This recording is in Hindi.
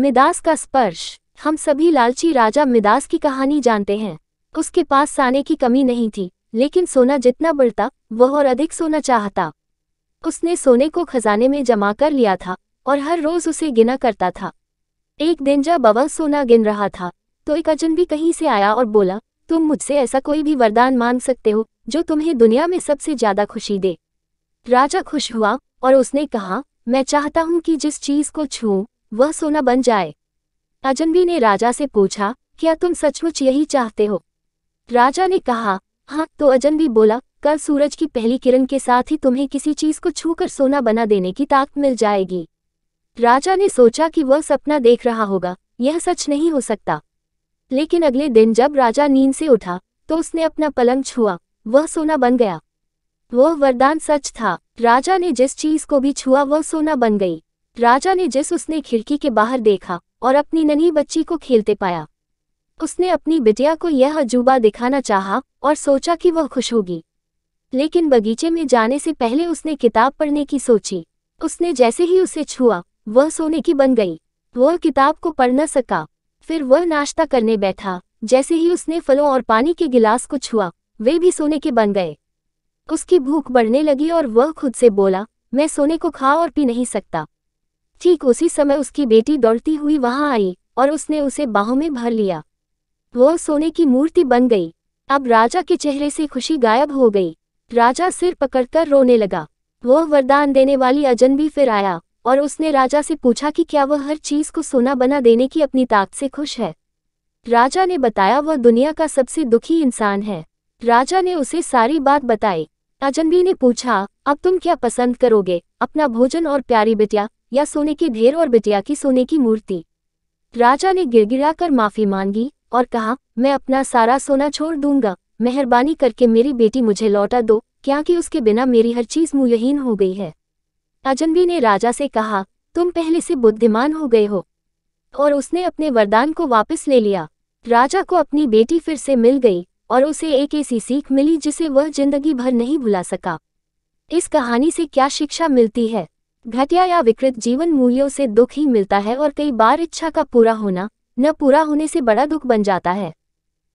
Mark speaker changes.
Speaker 1: मिदास का स्पर्श हम सभी लालची राजा मिदास की कहानी जानते हैं उसके पास साने की कमी नहीं थी लेकिन सोना जितना बढ़ता वह और अधिक सोना चाहता उसने सोने को खजाने में जमा कर लिया था और हर रोज उसे गिना करता था एक दिन जब अवह सोना गिन रहा था तो एक अजनबी कहीं से आया और बोला तुम मुझसे ऐसा कोई भी वरदान मांग सकते हो जो तुम्हें दुनिया में सबसे ज्यादा खुशी दे राजा खुश हुआ और उसने कहा मैं चाहता हूं कि जिस चीज को छूं वह सोना बन जाए अजनबी ने राजा से पूछा क्या तुम सचमुच यही चाहते हो राजा ने कहा हाँ तो अजनबी बोला कल सूरज की पहली किरण के साथ ही तुम्हें किसी चीज को छूकर सोना बना देने की ताकत मिल जाएगी राजा ने सोचा कि वह सपना देख रहा होगा यह सच नहीं हो सकता लेकिन अगले दिन जब राजा नींद से उठा तो उसने अपना पलंग छुआ वह सोना बन गया वह वरदान सच था राजा ने जिस चीज को भी छुआ वह सोना बन गई राजा ने जिस उसने खिड़की के बाहर देखा और अपनी नन्ही बच्ची को खेलते पाया उसने अपनी बिटिया को यह अजूबा दिखाना चाहा और सोचा कि वह खुश होगी लेकिन बगीचे में जाने से पहले उसने किताब पढ़ने की सोची उसने जैसे ही उसे छुआ वह सोने की बन गई वह किताब को पढ़ न सका फिर वह नाश्ता करने बैठा जैसे ही उसने फलों और पानी के गिलास को छुआ वे भी सोने के बन गए उसकी भूख बढ़ने लगी और वह खुद से बोला मैं सोने को खा और पी नहीं सकता ठीक उसी समय उसकी बेटी दौड़ती हुई वहां आई और उसने उसे बाहों में भर लिया वह सोने की मूर्ति बन गई अब राजा के चेहरे से खुशी गायब हो गई राजा सिर पकड़कर रोने लगा वह वरदान देने वाली अजन भी फिर आया और उसने राजा से पूछा कि क्या वह हर चीज को सोना बना देने की अपनी ताकत से खुश है राजा ने बताया वह दुनिया का सबसे दुखी इंसान है राजा ने उसे सारी बात बताई अजनबी ने पूछा अब तुम क्या पसंद करोगे अपना भोजन और प्यारी बिटिया या सोने के ढेर और बिटिया की सोने की मूर्ति राजा ने गिड़गिड़ा कर माफी मांगी और कहा मैं अपना सारा सोना छोड़ दूंगा मेहरबानी करके मेरी बेटी मुझे लौटा दो क्या कि उसके बिना मेरी हर चीज मुहहीन हो गई है अजनबी ने राजा से कहा तुम पहले से बुद्धिमान हो गए हो और उसने अपने वरदान को वापस ले लिया राजा को अपनी बेटी फिर से मिल गई और उसे एक ऐसी सीख मिली जिसे वह जिंदगी भर नहीं भुला सका इस कहानी से क्या शिक्षा मिलती है घटिया या विकृत जीवन मूल्यों से दुख ही मिलता है और कई बार इच्छा का पूरा होना न पूरा होने से बड़ा दुख बन जाता है